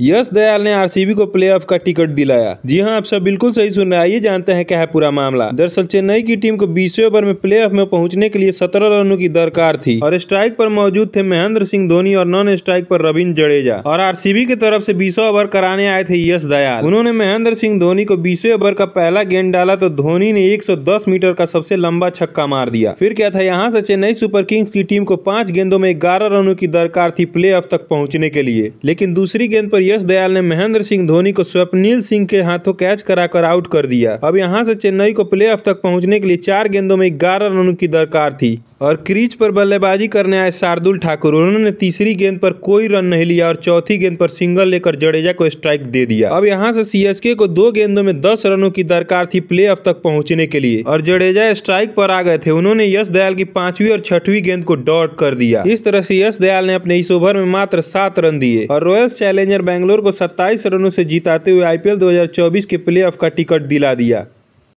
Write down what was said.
यश दयाल ने आरसीबी को प्लेऑफ का टिकट दिलाया जी हाँ आप सब बिल्कुल सही सुन रहे हैं आइए जानते हैं क्या है पूरा मामला दरअसल चेन्नई की टीम को बीसवें ओवर में प्लेऑफ में पहुंचने के लिए सत्रह रनों की दरकार थी और स्ट्राइक पर मौजूद थे महेंद्र सिंह धोनी और नॉन स्ट्राइक पर रविंद्र जडेजा और आरसीबी की तरफ से बीसवा ओवर कराने आए थे यश दयाल उन्होंने महेंद्र सिंह धोनी को बीसवें ओवर का पहला गेंद डाला तो धोनी ने एक मीटर का सबसे लंबा छक्का मार दिया फिर क्या था यहाँ से चेन्नई सुपर किंग्स की टीम को पांच गेंदों में ग्यारह रनों की दरकार थी प्ले तक पहुँचने के लिए लेकिन दूसरी गेंद पर यश दयाल ने महेंद्र सिंह धोनी को स्वप्निल सिंह के हाथों कैच कराकर आउट कर दिया अब यहाँ से चेन्नई को प्ले तक पहुंचने के लिए चार गेंदों में ग्यारह रनों की दरकार थी और क्रीज पर बल्लेबाजी करने आए शार्दुल ठाकुर उन्होंने तीसरी गेंद पर कोई रन नहीं लिया और चौथी गेंद पर सिंगल लेकर जडेजा को स्ट्राइक दे दिया अब यहाँ से सीएसके को दो गेंदों में दस रनों की दरकार थी प्ले ऑफ तक पहुँचने के लिए और जडेजा स्ट्राइक पर आ गए थे उन्होंने यश दयाल की पांचवी और छठवीं गेंद को डॉट कर दिया इस तरह से यश दयाल ने अपने इस ओवर में मात्र सात रन दिए और रॉयल्स चैलेंजर बैंगलोर को सत्ताईस रनों से जिताते हुए आईपीएल 2024 के प्लेऑफ का टिकट दिला दिया